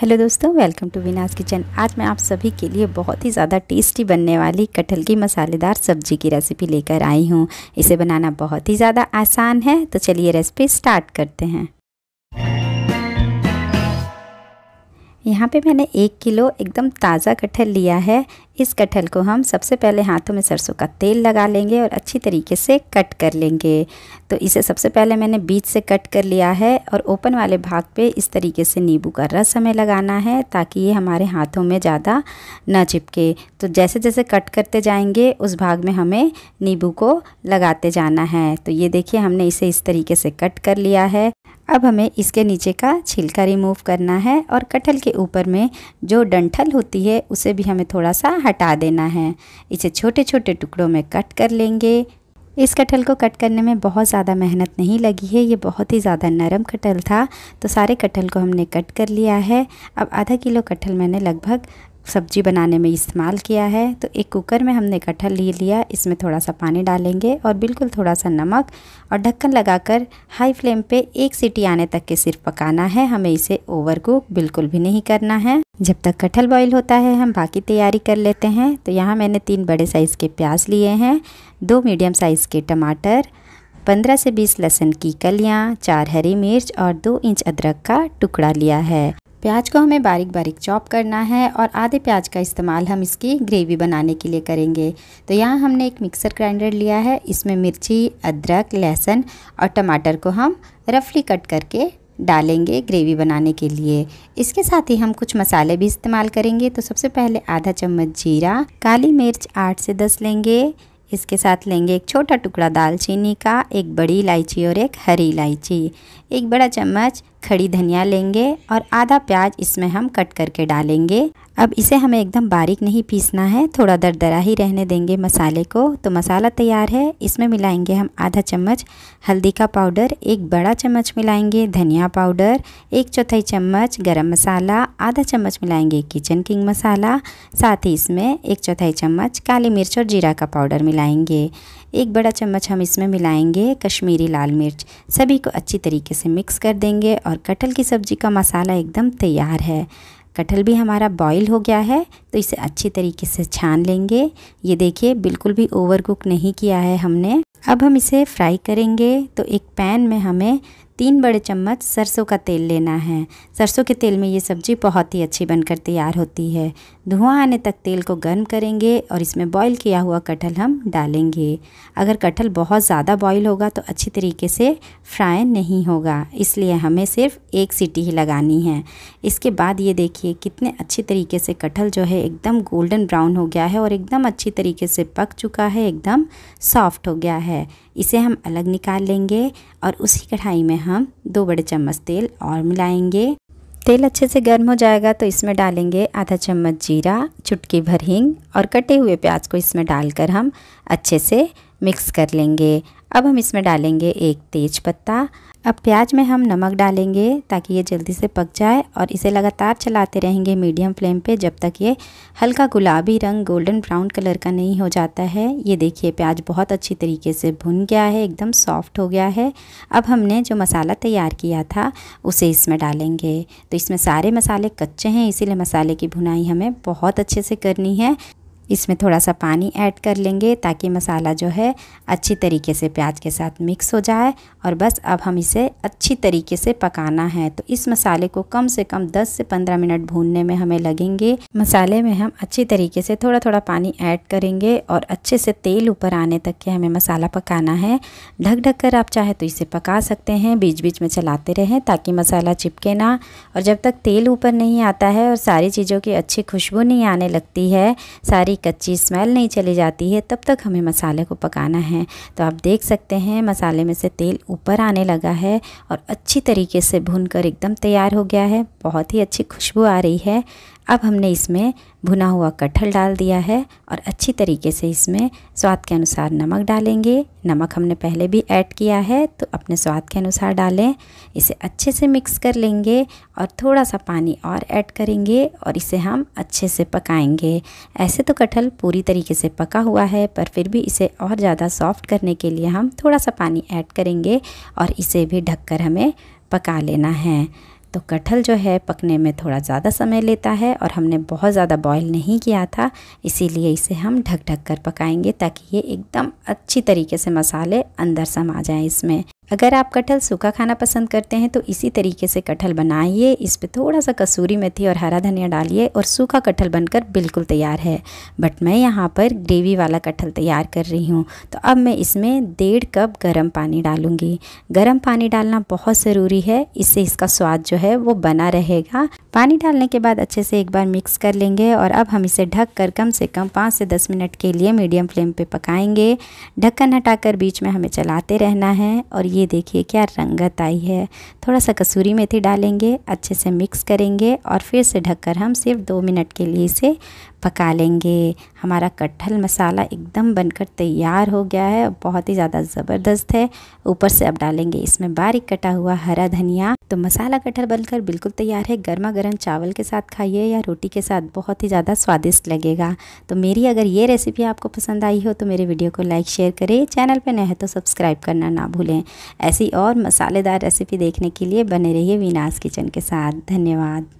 hello दोस्तों welcome to विनास kitchen आज मैं आप सभी के लिए बहुत ही ज़्यादा टेस्टी बनने वाली कटहल की मसालेदार सब्जी की रेसिपी लेकर आई हूँ इसे बनाना बहुत ही ज़्यादा आसान है तो चलिए रेसिपी स्टार्ट करते हैं यहाँ पे मैंने एक किलो एकदम ताज़ा कटहल लिया है इस कटहल को हम सबसे पहले हाथों में सरसों का तेल लगा लेंगे और अच्छी तरीके से कट कर लेंगे तो इसे सबसे पहले मैंने बीच से कट कर लिया है और ओपन वाले भाग पे इस तरीके से नींबू का रस हमें लगाना है ताकि ये हमारे हाथों में ज़्यादा न चिपके तो जैसे जैसे कट करते जाएंगे उस भाग में हमें नींबू को लगाते जाना है तो ये देखिए हमने इसे इस तरीके से कट कर लिया है अब हमें इसके नीचे का छिलका रिमूव करना है और कटहल के ऊपर में जो डंठल होती है उसे भी हमें थोड़ा सा हटा देना है इसे छोटे छोटे टुकड़ों में कट कर लेंगे इस कटहल को कट करने में बहुत ज़्यादा मेहनत नहीं लगी है ये बहुत ही ज़्यादा नरम कटहल था तो सारे कटहल को हमने कट कर लिया है अब आधा किलो कटहल मैंने लगभग सब्जी बनाने में इस्तेमाल किया है तो एक कुकर में हमने कटहल ले लिया इसमें थोड़ा सा पानी डालेंगे और बिल्कुल थोड़ा सा नमक और ढक्कन लगाकर हाई फ्लेम पे एक सीटी आने तक के सिर्फ पकाना है हमें इसे ओवर कुक बिल्कुल भी नहीं करना है जब तक कटहल बॉईल होता है हम बाकी तैयारी कर लेते हैं तो यहाँ मैंने तीन बड़े साइज़ के प्याज लिए हैं दो मीडियम साइज़ के टमाटर पंद्रह से बीस लहसुन की कलियाँ चार हरी मिर्च और दो इंच अदरक का टुकड़ा लिया है प्याज को हमें बारीक बारीक चॉप करना है और आधे प्याज का इस्तेमाल हम इसकी ग्रेवी बनाने के लिए करेंगे तो यहाँ हमने एक मिक्सर ग्राइंडर लिया है इसमें मिर्ची अदरक लहसुन और टमाटर को हम रफली कट करके डालेंगे ग्रेवी बनाने के लिए इसके साथ ही हम कुछ मसाले भी इस्तेमाल करेंगे तो सबसे पहले आधा चम्मच जीरा काली मिर्च आठ से दस लेंगे इसके साथ लेंगे एक छोटा टुकड़ा दालचीनी का एक बड़ी इलायची और एक हरी इलायची एक बड़ा चम्मच खड़ी धनिया लेंगे और आधा प्याज इसमें हम कट करके डालेंगे अब इसे हमें एकदम बारीक नहीं पीसना है थोड़ा दरदरा ही रहने देंगे मसाले को तो मसाला तैयार है इसमें मिलाएंगे हम आधा चम्मच हल्दी का पाउडर एक बड़ा चम्मच मिलाएंगे धनिया पाउडर एक चौथाई चम्मच गरम मसाला आधा चम्मच मिलाएंगे किचन किंग मसाला साथ ही इसमें एक चौथाई चम्मच काली मिर्च और जीरा का पाउडर मिलाएंगे मिलाएंगे एक बड़ा चम्मच हम इसमें मिलाएंगे कश्मीरी लाल मिर्च सभी को अच्छी तरीके से मिक्स कर देंगे और कटहल की सब्ज़ी का मसाला एकदम तैयार है कटहल भी हमारा बॉईल हो गया है तो इसे अच्छी तरीके से छान लेंगे ये देखिए बिल्कुल भी ओवर कुक नहीं किया है हमने अब हम इसे फ्राई करेंगे तो एक पैन में हमें तीन बड़े चम्मच सरसों का तेल लेना है सरसों के तेल में ये सब्ज़ी बहुत ही अच्छी बनकर तैयार होती है धुआं आने तक तेल को गर्म करेंगे और इसमें बॉईल किया हुआ कटहल हम डालेंगे अगर कटहल बहुत ज़्यादा बॉईल होगा तो अच्छी तरीके से फ्राई नहीं होगा इसलिए हमें सिर्फ एक सीटी ही लगानी है इसके बाद ये देखिए कितने अच्छी तरीके से कटहल जो है एकदम गोल्डन ब्राउन हो गया है और एकदम अच्छी तरीके से पक चुका है एकदम सॉफ्ट हो गया है इसे हम अलग निकाल लेंगे और उसी कढ़ाई में हम हम दो बड़े चम्मच तेल और मिलाएंगे तेल अच्छे से गर्म हो जाएगा तो इसमें डालेंगे आधा चम्मच जीरा चुटकी भर हींग और कटे हुए प्याज को इसमें डालकर हम अच्छे से मिक्स कर लेंगे अब हम इसमें डालेंगे एक तेज पत्ता अब प्याज में हम नमक डालेंगे ताकि ये जल्दी से पक जाए और इसे लगातार चलाते रहेंगे मीडियम फ्लेम पे जब तक ये हल्का गुलाबी रंग गोल्डन ब्राउन कलर का नहीं हो जाता है ये देखिए प्याज बहुत अच्छी तरीके से भुन गया है एकदम सॉफ्ट हो गया है अब हमने जो मसाला तैयार किया था उसे इसमें डालेंगे तो इसमें सारे मसाले कच्चे हैं इसीलिए मसाले की भुनाई हमें बहुत अच्छे से करनी है इसमें थोड़ा सा पानी ऐड कर लेंगे ताकि मसाला जो है अच्छी तरीके से प्याज के साथ मिक्स हो जाए और बस अब हम इसे अच्छी तरीके से पकाना है तो इस मसाले को कम से कम 10 से 15 मिनट भूनने में हमें लगेंगे मसाले में हम अच्छी तरीके से थोड़ा थोड़ा पानी ऐड करेंगे और अच्छे से तेल ऊपर आने तक के हमें मसाला पकाना है ढक ढक कर आप चाहे तो इसे पका सकते हैं बीच बीच में चलाते रहें ताकि मसाला चिपके ना और जब तक तेल ऊपर नहीं आता है और सारी चीज़ों की अच्छी खुशबू नहीं आने लगती है सारी कच्ची स्मेल नहीं चली जाती है तब तक हमें मसाले को पकाना है तो आप देख सकते हैं मसाले में से तेल ऊपर आने लगा है और अच्छी तरीके से भून कर एकदम तैयार हो गया है बहुत ही अच्छी खुशबू आ रही है अब हमने इसमें भुना हुआ कटहल डाल दिया है और अच्छी तरीके से इसमें स्वाद के अनुसार नमक डालेंगे नमक हमने पहले भी ऐड किया है तो अपने स्वाद के अनुसार डालें इसे अच्छे से मिक्स कर लेंगे और थोड़ा सा पानी और ऐड करेंगे और इसे हम अच्छे से पकाएंगे ऐसे तो कटहल पूरी तरीके से पका हुआ है पर फिर भी इसे और ज़्यादा सॉफ्ट करने के लिए हम थोड़ा सा पानी ऐड करेंगे और इसे भी ढककर हमें पका लेना है तो कटहल जो है पकने में थोड़ा ज़्यादा समय लेता है और हमने बहुत ज़्यादा बॉईल नहीं किया था इसीलिए इसे हम ढक ढक कर पकाएंगे ताकि ये एकदम अच्छी तरीके से मसाले अंदर समा जाएँ इसमें अगर आप कटहल सूखा खाना पसंद करते हैं तो इसी तरीके से कटहल बनाइए इस पर थोड़ा सा कसूरी मेथी और हरा धनिया डालिए और सूखा कटहल बनकर बिल्कुल तैयार है बट मैं यहाँ पर ग्रेवी वाला कटहल तैयार कर रही हूँ तो अब मैं इसमें डेढ़ कप गर्म पानी डालूँगी गर्म पानी डालना बहुत ज़रूरी है इससे इसका स्वाद जो है वो बना रहेगा पानी डालने के बाद अच्छे से एक बार मिक्स कर लेंगे और अब हम इसे ढक कर कम से कम पाँच से दस मिनट के लिए मीडियम फ्लेम पर पकाएँगे ढक्कन हटा बीच में हमें चलाते रहना है और ये ये देखिए क्या रंगत आई है थोड़ा सा कसूरी मेथी डालेंगे अच्छे से मिक्स करेंगे और फिर से ढककर हम सिर्फ दो मिनट के लिए इसे पका लेंगे हमारा कटहल मसाला एकदम बनकर तैयार हो गया है बहुत ही ज़्यादा ज़बरदस्त है ऊपर से अब डालेंगे इसमें बारीक कटा हुआ हरा धनिया तो मसाला कटहल बनकर बिल्कुल तैयार है गर्मा गर्म चावल के साथ खाइए या रोटी के साथ बहुत ही ज़्यादा स्वादिष्ट लगेगा तो मेरी अगर ये रेसिपी आपको पसंद आई हो तो मेरे वीडियो को लाइक शेयर करें चैनल पर नए हैं तो सब्सक्राइब करना ना भूलें ऐसी और मसालेदार रेसिपी देखने के लिए बने रहिए विनाश किचन के साथ धन्यवाद